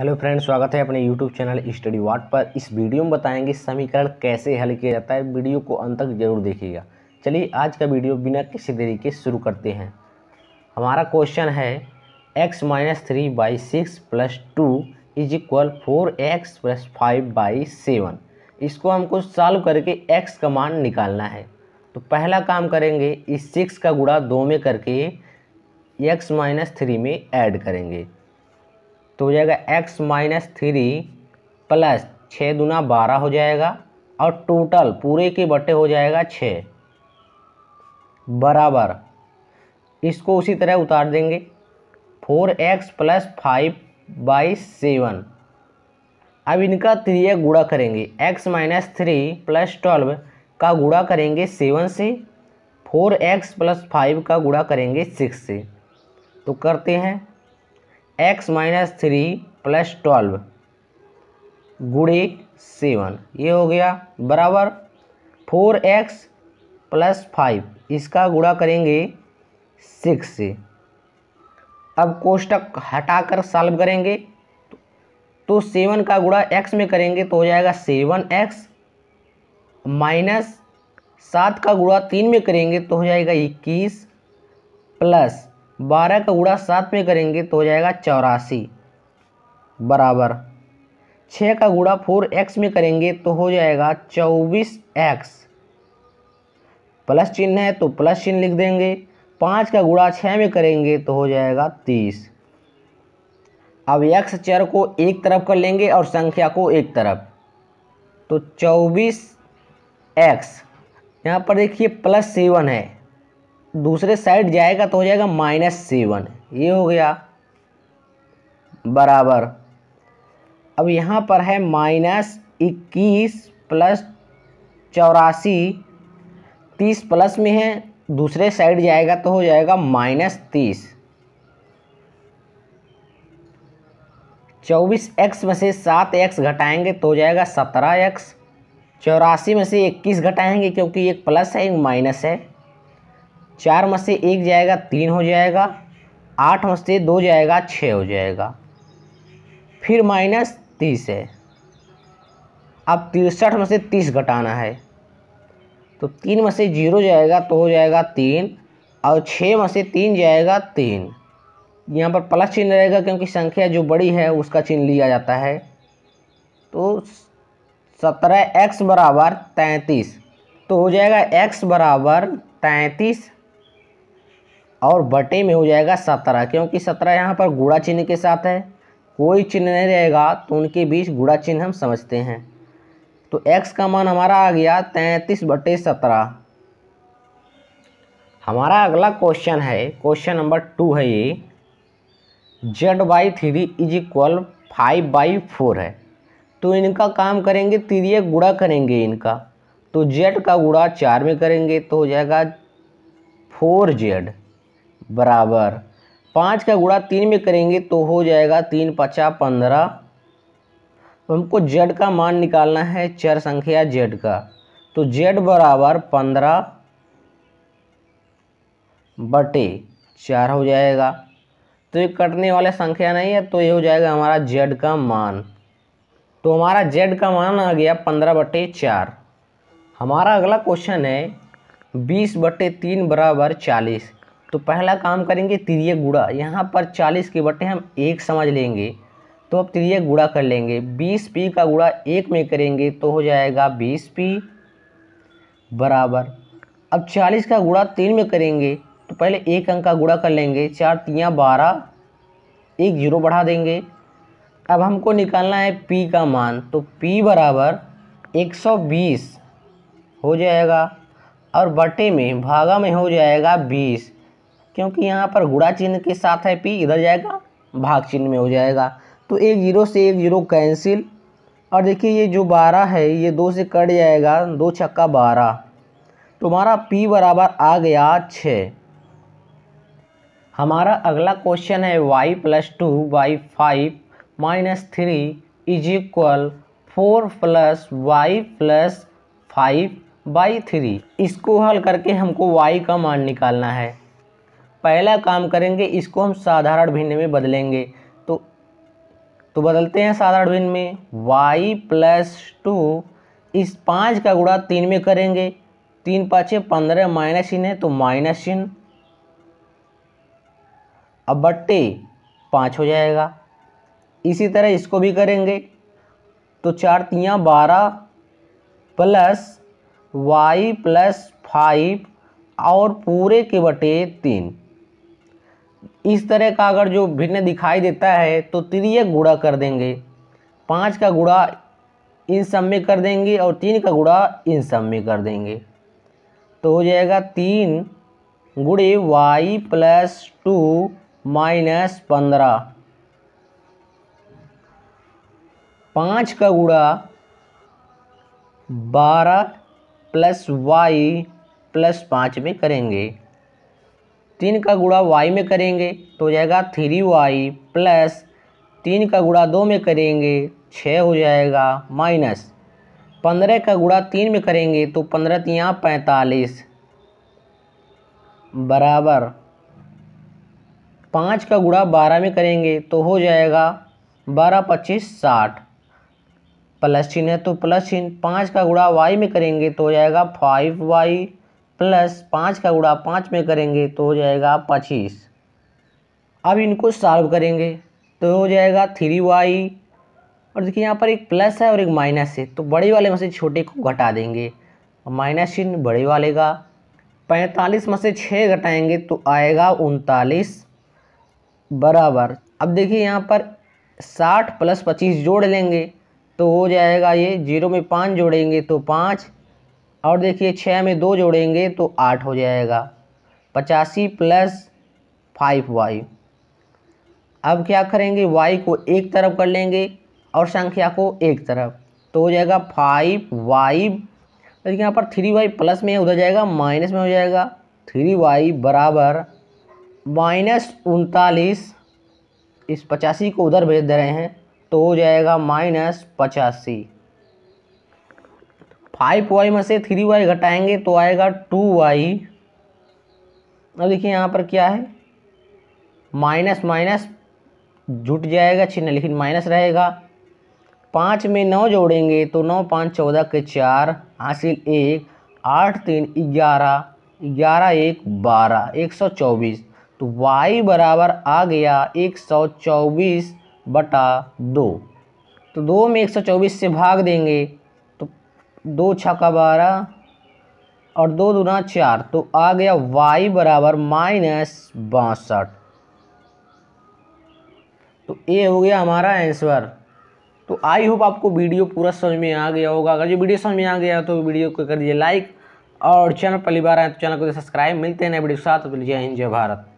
hello friend स्वागत है अपने यूट्यूब चैनल स्टडी वाट पर इस वीडियो में बताएंगे समीकरण कैसे हल किया जाता है वीडियो को अंत तक जरूर देखिएगा चलिए आज का वीडियो बिना किसी देरी के शुरू करते हैं हमारा क्वेश्चन है X minus three by six plus two is equal four X plus five by seven इसको हमको सॉल्व करके एक्स का मान निकालना है तो पहला काम करेंगे इस सिक्स का गुड़ा दो में करके एक्स माइनस थ्री में ऐड करेंगे तो हो जाएगा एक्स माइनस थ्री प्लस छः दुना बारह हो जाएगा और टोटल पूरे के बटे हो जाएगा छः बराबर इसको उसी तरह उतार देंगे four X plus five by seven अब इनका त्रिय गुड़ा करेंगे X minus three plus twelve का गुड़ा करेंगे सेवन से फोर एक्स प्लस फाइव का गुड़ा करेंगे सिक्स से तो करते हैं X minus three plus twelve गुड़े सेवन ये हो गया बराबर फोर एक्स प्लस फाइव इसका गुड़ा करेंगे सिक्स से अब कोष्टक हटाकर सॉल्व करेंगे तो सेवन का गुड़ा एक्स में करेंगे तो हो जाएगा सेवन एक्स माइनस सात का गुड़ा तीन में करेंगे तो हो जाएगा इक्कीस प्लस बारह का गुड़ा सात में करेंगे तो हो जाएगा चौरासी बराबर छः का गुड़ा फोर एक्स में करेंगे तो हो जाएगा चौबीस एक्स प्लस चिन्ह है तो प्लस चिन्ह लिख देंगे पाँच का गुड़ा छः में करेंगे तो हो जाएगा तीस अब एक्स चर को एक तरफ कर लेंगे और संख्या को एक तरफ तो चौबीस एक्स यहाँ पर देखिए प्लस सेवन है दूसरे साइड जाएगा तो हो जाएगा माइनस सेवन ये हो गया बराबर अब यहाँ पर है माइनस इक्कीस प्लस चौरासी तीस प्लस में है दूसरे साइड जाएगा तो हो जाएगा माइनस तीस चौबीस एक्स में से सात एक्स घटाएंगे तो हो जाएगा सत्रह एक्स चौरासी में से इक्कीस घटाएंगे क्योंकि एक प्लस है एक माइनस है चार में से एक जाएगा तीन हो जाएगा आठ में से दो जाएगा छः हो जाएगा फिर माइनस तीस है अब तिरसठ में से तीस घटाना है तो तीन में से जीरो जाएगा तो हो जाएगा तीन और छः में से तीन जाएगा तीन यहाँ पर प्लस चिन्ह रहेगा क्योंकि संख्या जो बड़ी है उसका चिन्ह लिया जाता है तो सत्रह एक्स बराबर तैंतीस तो हो जाएगा एक्स बराबर तैंतीस और बटे में हो जाएगा सत्रह क्योंकि सत्रह यहाँ पर गुड़ा चिन्ह के साथ है कोई चिन्ह नहीं रहेगा तो उनके बीच गुड़ा चिन्ह हम समझते हैं तो x का मान हमारा आ गया तैंतीस बटे सत्रह हमारा अगला क्वेश्चन है क्वेश्चन नंबर टू है ये Z by three is equal five by four है तो इनका काम करेंगे तीरिय गुड़ा करेंगे इनका तो जेड का गुड़ा चार में करेंगे तो हो जाएगा फोर जेड बराबर पाँच का गुणा तीन में करेंगे तो हो जाएगा तीन पचा पंद्रह तो हमको जेड का मान निकालना है चर संख्या जेड का तो जेड बराबर पंद्रह बटे चार हो जाएगा तो ये कटने वाला संख्या नहीं है तो ये हो जाएगा हमारा जेड का मान तो हमारा जेड का मान आ गया पंद्रह बटे चार हमारा अगला क्वेश्चन है बीस बटे तीन बराबर चालीस तो पहला काम करेंगे त्रिय गुड़ा यहाँ पर चालीस के बटे हम एक समझ लेंगे तो अब त्रिय गुड़ा कर लेंगे बीस पी का गुड़ा एक में करेंगे तो हो जाएगा बीस पी बराबर अब चालीस का गुड़ा तीन में करेंगे तो पहले एक अंक का गुड़ा कर लेंगे चार तियाँ बारह एक जीरो बढ़ा देंगे अब हमको निकालना है पी का मान तो पी बराबर एक सौ बीस हो जाएगा और बटे में भागा में हो जाएगा बीस क्योंकि यहाँ पर गुड़ा चिन्ह के साथ है पी इधर जाएगा भाग चिन्ह में हो जाएगा तो एक जीरो से एक जीरो कैंसिल और देखिए ये जो बारह है ये दो से कट जाएगा दो छक्का बारह तो पी बराबर आ गया छः हमारा अगला क्वेश्चन है Y plus two by five minus three is equal four plus Y plus five by three इसको हल करके हमको वाई का मान निकालना है पहला काम करेंगे इसको हम साधारण भिन्न में बदलेंगे तो तो बदलते हैं साधारण भिन्न में वाई प्लस टू इस पाँच का गुणा तीन में करेंगे तीन पाँच पंद्रह माइनस इन है तो माइनस इन अब बट्टे पाँच हो जाएगा इसी तरह इसको भी करेंगे तो चार तियाँ बारह प्लस वाई प्लस फाइव और पूरे के बटे तीन इस तरह का अगर जो भिन्न दिखाई देता है तो तिरक गुड़ा कर देंगे पाँच का गुड़ा इन सब में कर देंगे और तीन का गुड़ा इन सब में कर देंगे तो हो जाएगा तीन गुड़े वाई प्लस टू माइनस पंद्रह पाँच का गुड़ा बारह प्लस वाई प्लस पाँच में करेंगे तीन का गुड़ा वाई में करेंगे तो हो जाएगा थ्री वाई प्लस तीन का गुड़ा दो में करेंगे छः हो जाएगा माइनस पंद्रह का गुड़ा तीन में करेंगे तो पंद्रह तिया पैंतालीस बराबर पाँच का गुड़ा बारह में करेंगे तो हो जाएगा बारह पच्चीस साठ प्लस चिन्ह है तो प्लस चिन्ह पाँच का गुड़ा वाई में करेंगे तो हो जाएगा फाइव वाई प्लस पाँच का गुड़ा पाँच में करेंगे तो हो जाएगा पच्चीस अब इनको सॉल्व करेंगे तो हो जाएगा थ्री वाई और देखिए यहाँ पर एक प्लस है और एक माइनस है तो बड़े वाले में से छोटे को घटा देंगे और माइनस चिन्ह बड़े वाले का पैंतालीस में से छः घटाएंगे तो आएगा उनतालीस बराबर अब देखिए यहाँ पर साठ प्लस पच्चीस जोड़ लेंगे तो हो जाएगा ये जीरो में पाँच जोड़ेंगे तो पाँच और देखिए छः में दो जोड़ेंगे तो आठ हो जाएगा पचासी प्लस फाइव वाई अब क्या करेंगे वाई को एक तरफ कर लेंगे और संख्या को एक तरफ तो हो जाएगा फाइव वाई लेकिन तो यहाँ पर थ्री वाई प्लस में उधर जाएगा माइनस में हो जाएगा थ्री वाई बराबर माइनस उनतालीस इस पचासी को उधर भेज दे रहे हैं तो हो जाएगा माइनस पचासी फाइव वाई में से थ्री वाई घटाएंगे तो आएगा टू वाई अब देखिए यहाँ पर क्या है माइनस माइनस जुट जाएगा चिन्ह लेकिन माइनस रहेगा पाँच में नौ जोड़ेंगे तो नौ पाँच चौदह के चार हासिल एक आठ तीन ग्यारह ग्यारह एक बारह एक सौ चौबीस तो वाई बराबर आ गया एक सौ चौबीस बटा दो तो दो में एक सौ चौबीस से भाग देंगे दो छक्का बारह और दो दूना चार तो आ गया वाई बराबर माइनस बासठ तो ये हो गया हमारा आंसर तो आई होप आपको वीडियो पूरा समझ में आ गया होगा अगर जो वीडियो समझ में आ गया तो वीडियो को कर दीजिए लाइक और चैनल पहली बार आए तो चैनल को तो सब्सक्राइब मिलते हैं नए वीडियो के साथ तो जय हिंद जय भारत